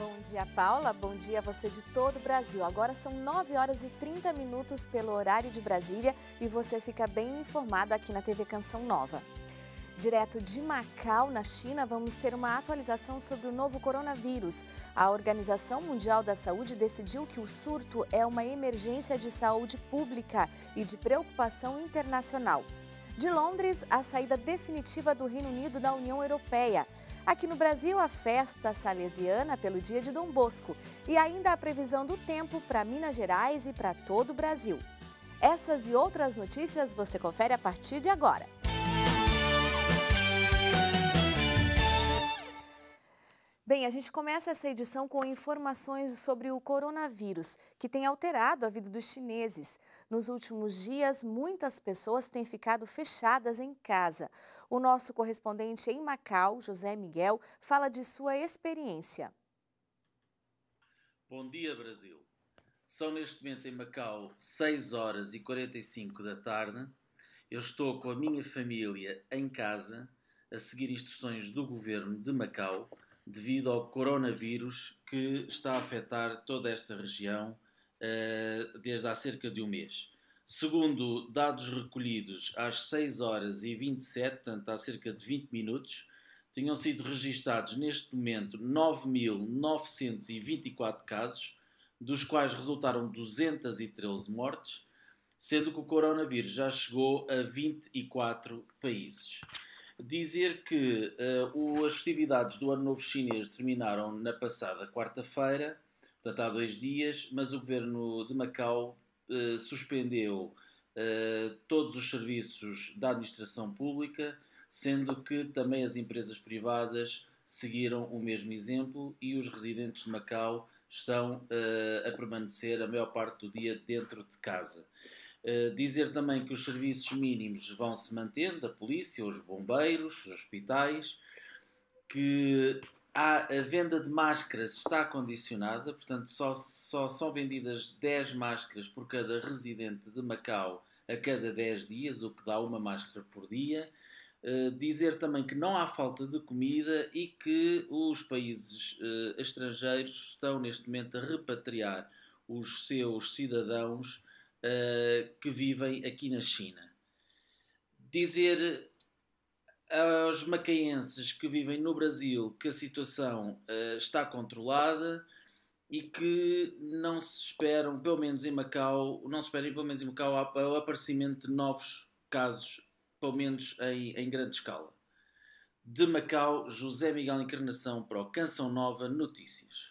Bom dia, Paula. Bom dia a você de todo o Brasil. Agora são 9 horas e 30 minutos pelo horário de Brasília e você fica bem informado aqui na TV Canção Nova. Direto de Macau, na China, vamos ter uma atualização sobre o novo coronavírus. A Organização Mundial da Saúde decidiu que o surto é uma emergência de saúde pública e de preocupação internacional. De Londres, a saída definitiva do Reino Unido da União Europeia. Aqui no Brasil, a festa salesiana pelo dia de Dom Bosco e ainda a previsão do tempo para Minas Gerais e para todo o Brasil. Essas e outras notícias você confere a partir de agora. Bem, a gente começa essa edição com informações sobre o coronavírus, que tem alterado a vida dos chineses. Nos últimos dias, muitas pessoas têm ficado fechadas em casa. O nosso correspondente em Macau, José Miguel, fala de sua experiência. Bom dia, Brasil. São neste momento em Macau 6 horas e 45 da tarde. Eu estou com a minha família em casa a seguir instruções do governo de Macau devido ao coronavírus que está a afetar toda esta região eh, desde há cerca de um mês. Segundo dados recolhidos às 6 horas e 27, portanto há cerca de 20 minutos, tinham sido registados neste momento 9.924 casos, dos quais resultaram 213 mortes, sendo que o coronavírus já chegou a 24 países. Dizer que uh, as festividades do Ano Novo Chinês terminaram na passada quarta-feira portanto, há dois dias, mas o governo de Macau eh, suspendeu eh, todos os serviços da administração pública, sendo que também as empresas privadas seguiram o mesmo exemplo e os residentes de Macau estão eh, a permanecer a maior parte do dia dentro de casa. dizer também que os serviços mínimos vão se mantendo, a polícia, os bombeiros, os hospitais, que a, a venda de máscaras está condicionada, portanto, só, só são vendidas 10 máscaras por cada residente de Macau a cada 10 dias, o que dá uma máscara por dia. Uh, dizer também que não há falta de comida e que os países uh, estrangeiros estão neste momento a repatriar os seus cidadãos uh, que vivem aqui na China. Dizer aos macaenses que vivem no Brasil que a situação uh, está controlada e que não se esperam, pelo menos em Macau, não se esperem, pelo menos em Macau, o aparecimento de novos casos, pelo menos em, em grande escala. De Macau, José Miguel Encarnação para o Canção Nova Notícias.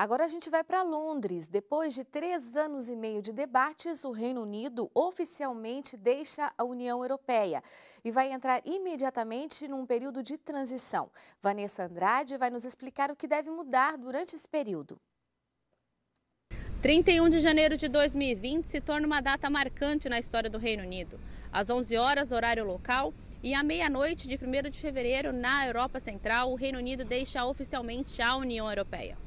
Agora a gente vai para Londres. Depois de três anos e meio de debates, o Reino Unido oficialmente deixa a União Europeia e vai entrar imediatamente num período de transição. Vanessa Andrade vai nos explicar o que deve mudar durante esse período. 31 de janeiro de 2020 se torna uma data marcante na história do Reino Unido. Às 11 horas, horário local, e à meia-noite de 1 de fevereiro, na Europa Central, o Reino Unido deixa oficialmente a União Europeia.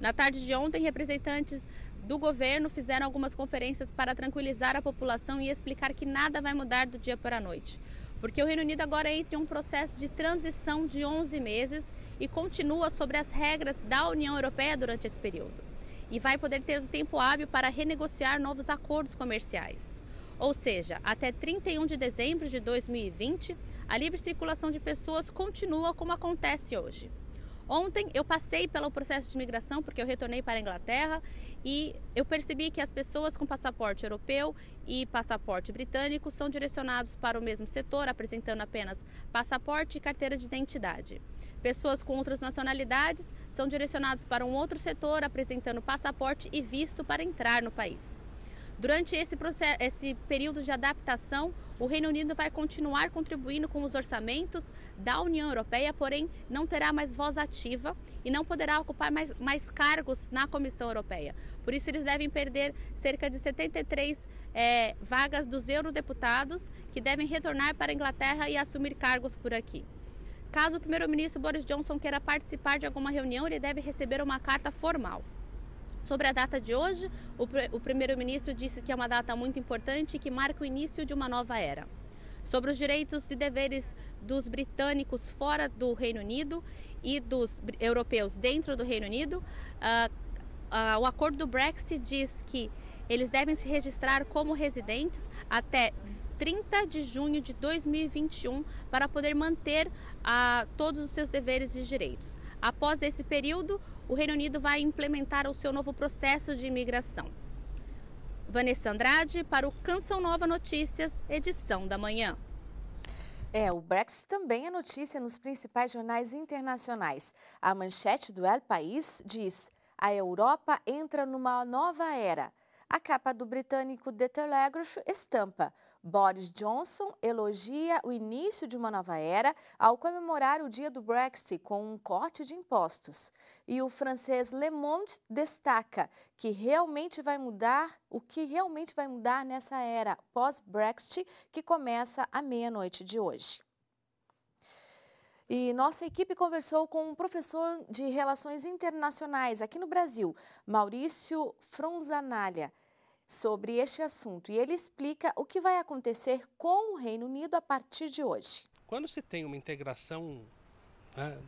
Na tarde de ontem, representantes do governo fizeram algumas conferências para tranquilizar a população e explicar que nada vai mudar do dia para a noite. Porque o Reino Unido agora entra em um processo de transição de 11 meses e continua sobre as regras da União Europeia durante esse período. E vai poder ter um tempo hábil para renegociar novos acordos comerciais. Ou seja, até 31 de dezembro de 2020, a livre circulação de pessoas continua como acontece hoje. Ontem eu passei pelo processo de imigração porque eu retornei para a Inglaterra e eu percebi que as pessoas com passaporte europeu e passaporte britânico são direcionados para o mesmo setor, apresentando apenas passaporte e carteira de identidade. Pessoas com outras nacionalidades são direcionados para um outro setor, apresentando passaporte e visto para entrar no país. Durante esse, processo, esse período de adaptação, o Reino Unido vai continuar contribuindo com os orçamentos da União Europeia, porém não terá mais voz ativa e não poderá ocupar mais, mais cargos na Comissão Europeia. Por isso, eles devem perder cerca de 73 é, vagas dos eurodeputados que devem retornar para a Inglaterra e assumir cargos por aqui. Caso o primeiro-ministro Boris Johnson queira participar de alguma reunião, ele deve receber uma carta formal. Sobre a data de hoje, o, pr o primeiro-ministro disse que é uma data muito importante e que marca o início de uma nova era. Sobre os direitos e deveres dos britânicos fora do Reino Unido e dos europeus dentro do Reino Unido, uh, uh, o acordo do Brexit diz que eles devem se registrar como residentes até 30 de junho de 2021 para poder manter uh, todos os seus deveres e direitos. Após esse período, o Reino Unido vai implementar o seu novo processo de imigração. Vanessa Andrade para o Canção Nova Notícias, edição da manhã. É, o Brexit também é notícia nos principais jornais internacionais. A manchete do El País diz: a Europa entra numa nova era. A capa do britânico The Telegraph estampa Boris Johnson elogia o início de uma nova era ao comemorar o dia do Brexit com um corte de impostos. E o francês Le Monde destaca que realmente vai mudar o que realmente vai mudar nessa era pós-Brexit que começa à meia-noite de hoje. E nossa equipe conversou com um professor de Relações Internacionais aqui no Brasil, Maurício Fronzanalha sobre este assunto e ele explica o que vai acontecer com o Reino Unido a partir de hoje. Quando se tem uma integração né,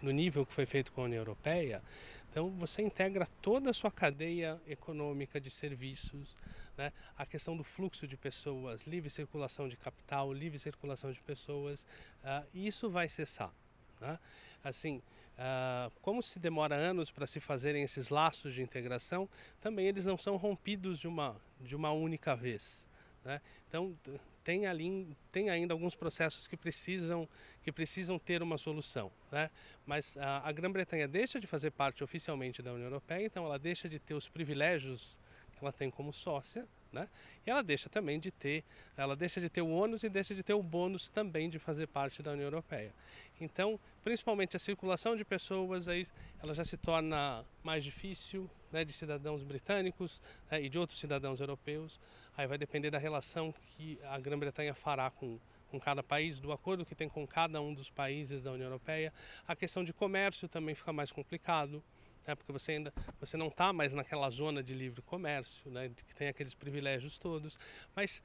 no nível que foi feito com a União Europeia, então você integra toda a sua cadeia econômica de serviços, né, a questão do fluxo de pessoas, livre circulação de capital, livre circulação de pessoas, uh, isso vai cessar. Né? Assim, Uh, como se demora anos para se fazerem esses laços de integração, também eles não são rompidos de uma, de uma única vez. Né? Então tem, ali, tem ainda alguns processos que precisam, que precisam ter uma solução. Né? Mas a Grã-Bretanha deixa de fazer parte oficialmente da União Europeia, então ela deixa de ter os privilégios que ela tem como sócia, né? E ela deixa também de ter, ela deixa de ter o ônus e deixa de ter o bônus também de fazer parte da União Europeia. Então, principalmente a circulação de pessoas aí, ela já se torna mais difícil, né, de cidadãos britânicos né, e de outros cidadãos europeus. Aí vai depender da relação que a Grã-Bretanha fará com com cada país, do acordo que tem com cada um dos países da União Europeia. A questão de comércio também fica mais complicado né? porque você ainda você não está mais naquela zona de livre comércio, né? que tem aqueles privilégios todos, mas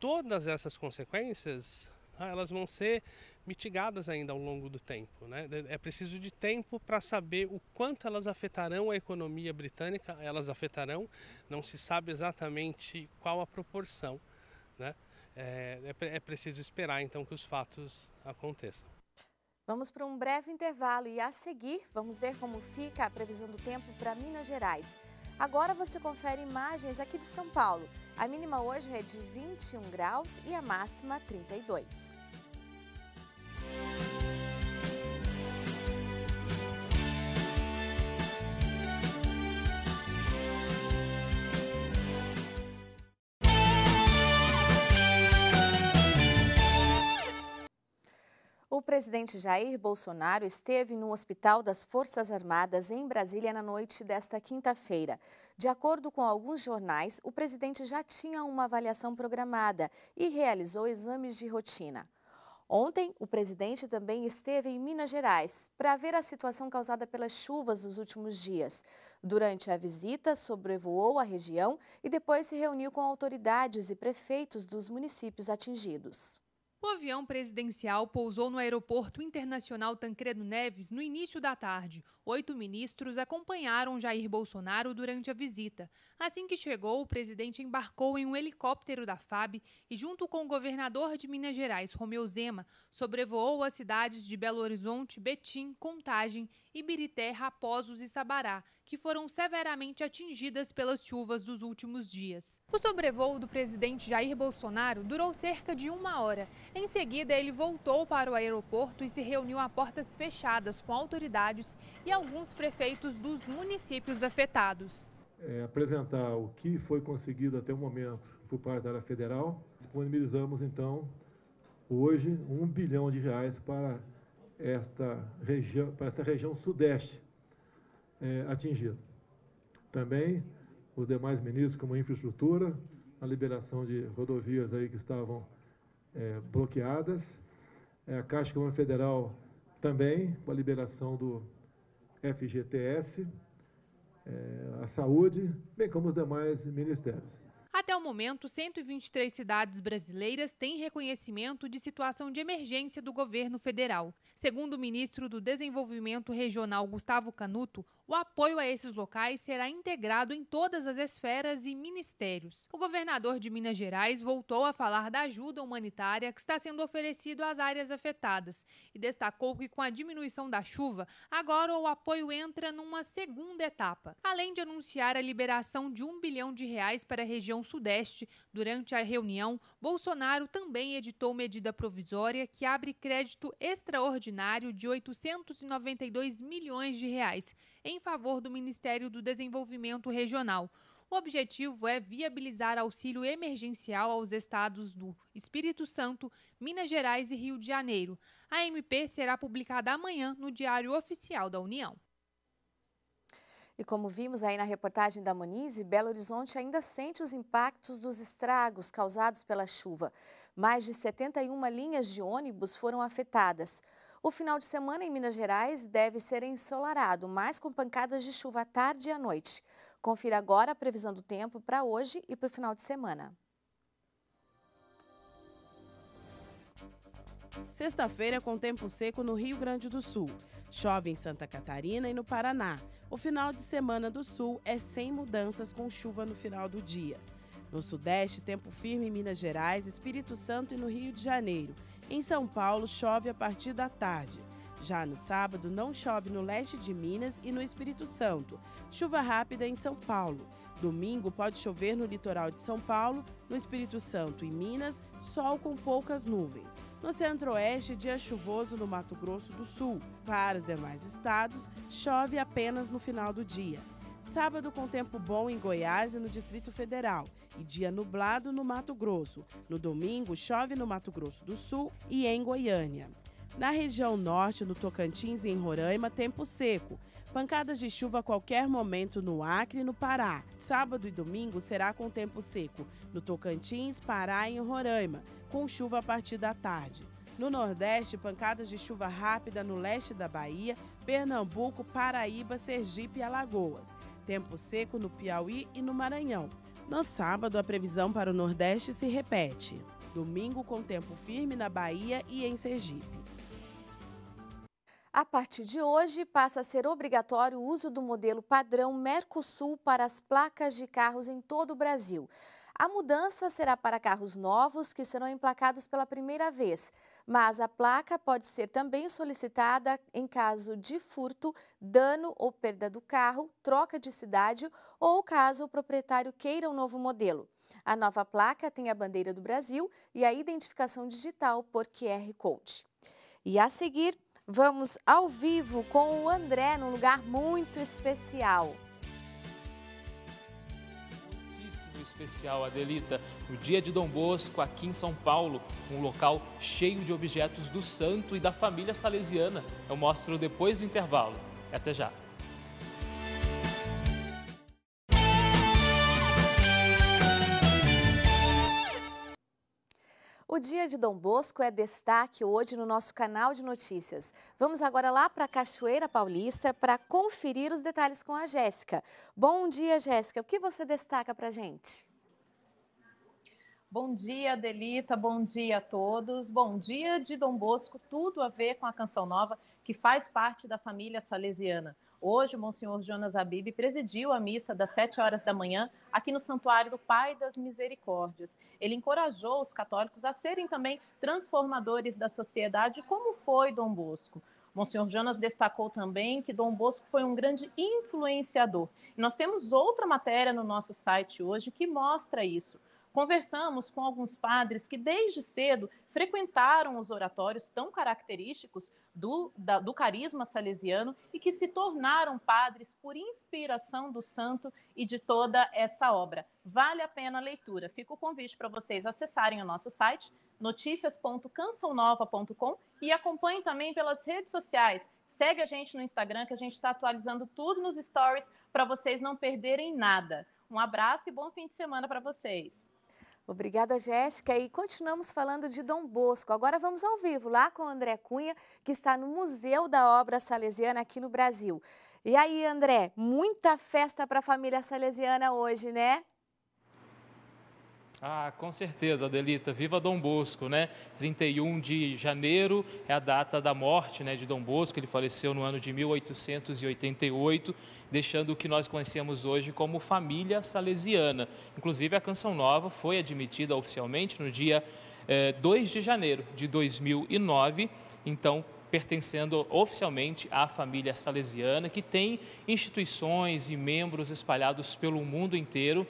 todas essas consequências ah, elas vão ser mitigadas ainda ao longo do tempo. Né? É, é preciso de tempo para saber o quanto elas afetarão a economia britânica, elas afetarão, não se sabe exatamente qual a proporção. Né? É, é, é preciso esperar então que os fatos aconteçam. Vamos para um breve intervalo e a seguir vamos ver como fica a previsão do tempo para Minas Gerais. Agora você confere imagens aqui de São Paulo. A mínima hoje é de 21 graus e a máxima 32. presidente Jair Bolsonaro esteve no Hospital das Forças Armadas em Brasília na noite desta quinta-feira. De acordo com alguns jornais, o presidente já tinha uma avaliação programada e realizou exames de rotina. Ontem, o presidente também esteve em Minas Gerais para ver a situação causada pelas chuvas dos últimos dias. Durante a visita, sobrevoou a região e depois se reuniu com autoridades e prefeitos dos municípios atingidos. O avião presidencial pousou no Aeroporto Internacional Tancredo Neves no início da tarde. Oito ministros acompanharam Jair Bolsonaro durante a visita. Assim que chegou, o presidente embarcou em um helicóptero da FAB e, junto com o governador de Minas Gerais, Romeu Zema, sobrevoou as cidades de Belo Horizonte, Betim, Contagem Ibirité, Raposos e Sabará, que foram severamente atingidas pelas chuvas dos últimos dias. O sobrevoo do presidente Jair Bolsonaro durou cerca de uma hora. Em seguida, ele voltou para o aeroporto e se reuniu a portas fechadas com autoridades e alguns prefeitos dos municípios afetados. É, apresentar o que foi conseguido até o momento por parte da área federal, disponibilizamos então hoje um bilhão de reais para esta região, para essa região sudeste é, atingida. Também os demais ministros, como infraestrutura, a liberação de rodovias aí que estavam é, bloqueadas, é, a Caixa Econômica Federal também, com a liberação do FGTS, é, a saúde, bem como os demais ministérios. Até o momento, 123 cidades brasileiras têm reconhecimento de situação de emergência do governo federal. Segundo o ministro do Desenvolvimento Regional, Gustavo Canuto, o apoio a esses locais será integrado em todas as esferas e ministérios. O governador de Minas Gerais voltou a falar da ajuda humanitária que está sendo oferecida às áreas afetadas e destacou que, com a diminuição da chuva, agora o apoio entra numa segunda etapa. Além de anunciar a liberação de um bilhão de reais para a região sudeste, durante a reunião, Bolsonaro também editou medida provisória que abre crédito extraordinário de 892 milhões de reais em favor do Ministério do Desenvolvimento Regional. O objetivo é viabilizar auxílio emergencial aos estados do Espírito Santo, Minas Gerais e Rio de Janeiro. A MP será publicada amanhã no Diário Oficial da União. E como vimos aí na reportagem da Monize, Belo Horizonte ainda sente os impactos dos estragos causados pela chuva. Mais de 71 linhas de ônibus foram afetadas. O final de semana em Minas Gerais deve ser ensolarado, mas com pancadas de chuva à tarde e à noite. Confira agora a previsão do tempo para hoje e para o final de semana. Sexta-feira com tempo seco no Rio Grande do Sul. Chove em Santa Catarina e no Paraná. O final de semana do Sul é sem mudanças com chuva no final do dia. No Sudeste, tempo firme em Minas Gerais, Espírito Santo e no Rio de Janeiro. Em São Paulo, chove a partir da tarde. Já no sábado, não chove no leste de Minas e no Espírito Santo. Chuva rápida em São Paulo. Domingo pode chover no litoral de São Paulo, no Espírito Santo e Minas, sol com poucas nuvens. No centro-oeste, dia chuvoso no Mato Grosso do Sul. Para os demais estados, chove apenas no final do dia. Sábado com tempo bom em Goiás e no Distrito Federal e dia nublado no Mato Grosso. No domingo, chove no Mato Grosso do Sul e em Goiânia. Na região norte, no Tocantins e em Roraima, tempo seco. Pancadas de chuva a qualquer momento no Acre e no Pará. Sábado e domingo será com tempo seco no Tocantins, Pará e em Roraima, com chuva a partir da tarde. No Nordeste, pancadas de chuva rápida no leste da Bahia, Pernambuco, Paraíba, Sergipe e Alagoas. Tempo seco no Piauí e no Maranhão. No sábado, a previsão para o Nordeste se repete. Domingo com tempo firme na Bahia e em Sergipe. A partir de hoje, passa a ser obrigatório o uso do modelo padrão Mercosul para as placas de carros em todo o Brasil. A mudança será para carros novos que serão emplacados pela primeira vez, mas a placa pode ser também solicitada em caso de furto, dano ou perda do carro, troca de cidade ou caso o proprietário queira um novo modelo. A nova placa tem a bandeira do Brasil e a identificação digital por QR Code. E a seguir, vamos ao vivo com o André num lugar muito especial. especial Adelita, no dia de Dom Bosco, aqui em São Paulo, um local cheio de objetos do santo e da família salesiana. Eu mostro depois do intervalo. Até já! O dia de Dom Bosco é destaque hoje no nosso canal de notícias. Vamos agora lá para Cachoeira Paulista para conferir os detalhes com a Jéssica. Bom dia, Jéssica. O que você destaca para a gente? Bom dia, Delita. Bom dia a todos. Bom dia de Dom Bosco. Tudo a ver com a canção nova que faz parte da família salesiana. Hoje, Monsenhor Jonas Abib presidiu a missa das 7 horas da manhã aqui no Santuário do Pai das Misericórdias. Ele encorajou os católicos a serem também transformadores da sociedade, como foi Dom Bosco. Monsenhor Jonas destacou também que Dom Bosco foi um grande influenciador. nós temos outra matéria no nosso site hoje que mostra isso. Conversamos com alguns padres que desde cedo frequentaram os oratórios tão característicos do, da, do carisma salesiano e que se tornaram padres por inspiração do santo e de toda essa obra. Vale a pena a leitura. Fica o convite para vocês acessarem o nosso site noticias.cansonova.com e acompanhe também pelas redes sociais. Segue a gente no Instagram que a gente está atualizando tudo nos stories para vocês não perderem nada. Um abraço e bom fim de semana para vocês. Obrigada, Jéssica. E continuamos falando de Dom Bosco. Agora vamos ao vivo lá com o André Cunha, que está no Museu da Obra Salesiana aqui no Brasil. E aí, André, muita festa para a família salesiana hoje, né? Ah, com certeza, Adelita. Viva Dom Bosco, né? 31 de janeiro é a data da morte né, de Dom Bosco. Ele faleceu no ano de 1888, deixando o que nós conhecemos hoje como família salesiana. Inclusive, a Canção Nova foi admitida oficialmente no dia eh, 2 de janeiro de 2009. Então, pertencendo oficialmente à família salesiana, que tem instituições e membros espalhados pelo mundo inteiro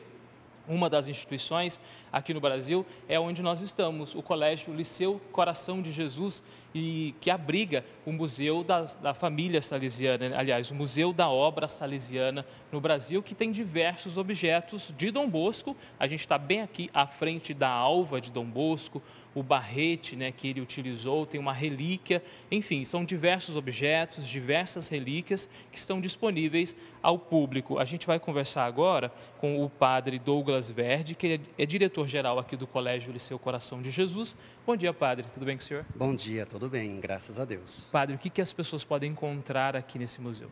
uma das instituições aqui no Brasil é onde nós estamos, o Colégio Liceu Coração de Jesus e que abriga o Museu da, da Família Salesiana, né? aliás, o Museu da Obra Salesiana no Brasil, que tem diversos objetos de Dom Bosco. A gente está bem aqui à frente da alva de Dom Bosco, o barrete né, que ele utilizou, tem uma relíquia, enfim, são diversos objetos, diversas relíquias que estão disponíveis ao público. A gente vai conversar agora com o padre Douglas Verde, que é, é diretor-geral aqui do Colégio Liceu Coração de Jesus. Bom dia, padre, tudo bem com o senhor? Bom dia, tudo tudo bem, graças a Deus. Padre, o que, que as pessoas podem encontrar aqui nesse museu?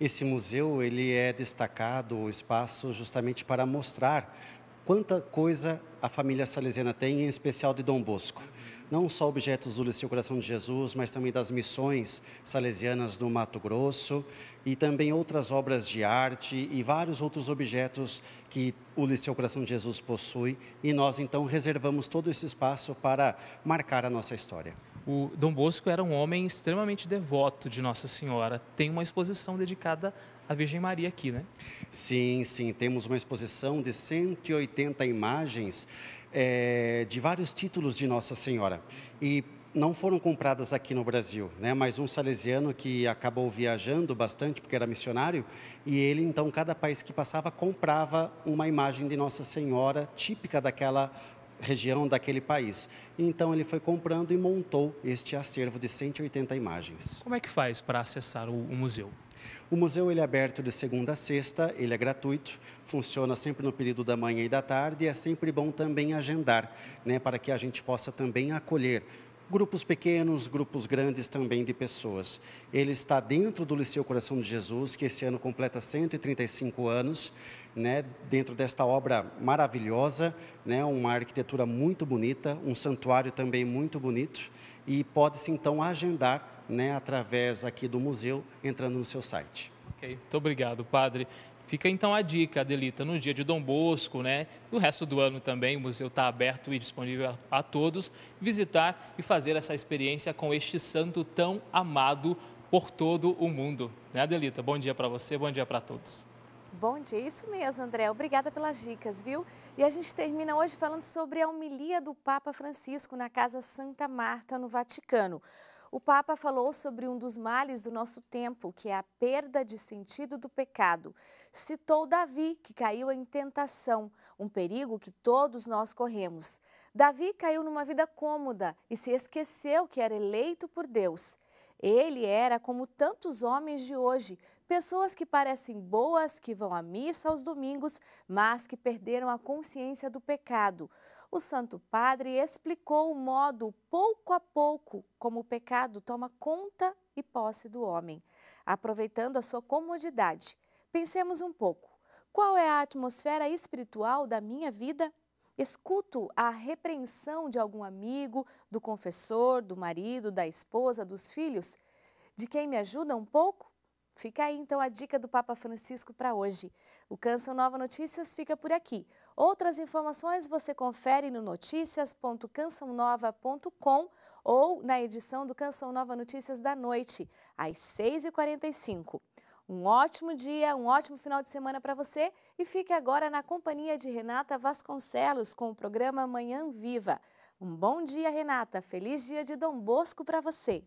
Esse museu ele é destacado o espaço justamente para mostrar quanta coisa a família salesiana tem, em especial de Dom Bosco. Não só objetos do Liceu Coração de Jesus, mas também das missões salesianas do Mato Grosso e também outras obras de arte e vários outros objetos que o Liceu Coração de Jesus possui. E nós então reservamos todo esse espaço para marcar a nossa história. O Dom Bosco era um homem extremamente devoto de Nossa Senhora. Tem uma exposição dedicada à Virgem Maria aqui, né? Sim, sim. Temos uma exposição de 180 imagens é, de vários títulos de Nossa Senhora. E não foram compradas aqui no Brasil, né? Mas um salesiano que acabou viajando bastante porque era missionário e ele então cada país que passava comprava uma imagem de Nossa Senhora típica daquela região daquele país. Então ele foi comprando e montou este acervo de 180 imagens. Como é que faz para acessar o, o museu? O museu ele é aberto de segunda a sexta, ele é gratuito, funciona sempre no período da manhã e da tarde e é sempre bom também agendar, né, para que a gente possa também acolher grupos pequenos, grupos grandes também de pessoas. Ele está dentro do Liceu Coração de Jesus, que esse ano completa 135 anos, né, dentro desta obra maravilhosa, né, uma arquitetura muito bonita, um santuário também muito bonito, e pode-se então agendar né, através aqui do museu, entrando no seu site. Ok, muito obrigado, padre. Fica então a dica, Adelita, no dia de Dom Bosco, né? No resto do ano também, o museu está aberto e disponível a, todos, visitar e fazer essa experiência com este santo tão amado por todo o mundo. Né, Adelita? Bom dia para você, bom dia para todos. Bom dia, isso mesmo, André. Obrigada pelas dicas, viu? E a gente termina hoje falando sobre a homilia do Papa Francisco na Casa Santa Marta, no Vaticano. O Papa falou sobre um dos males do nosso tempo, que é a perda de sentido do pecado. Citou Davi, que caiu em tentação, um perigo que todos nós corremos. Davi caiu numa vida cômoda e se esqueceu que era eleito por Deus. Ele era como tantos homens de hoje, pessoas que parecem boas, que vão à missa aos domingos, mas que perderam a consciência do pecado o Santo Padre explicou o modo, pouco a pouco, como o pecado toma conta e posse do homem. Aproveitando a sua comodidade, pensemos um pouco. Qual é a atmosfera espiritual da minha vida? Escuto a repreensão de algum amigo, do confessor, do marido, da esposa, dos filhos, de quem me ajuda um pouco? Fica aí então a dica do Papa Francisco para hoje. O Canção Nova Notícias fica por aqui. Outras informações você confere no noticias.cançãonova.com ou na edição do Canção Nova Notícias da noite, às 6h45. Um ótimo dia, um ótimo final de semana para você e fique agora na companhia de Renata Vasconcelos com o programa Manhã Viva. Um bom dia, Renata. Feliz dia de Dom Bosco para você.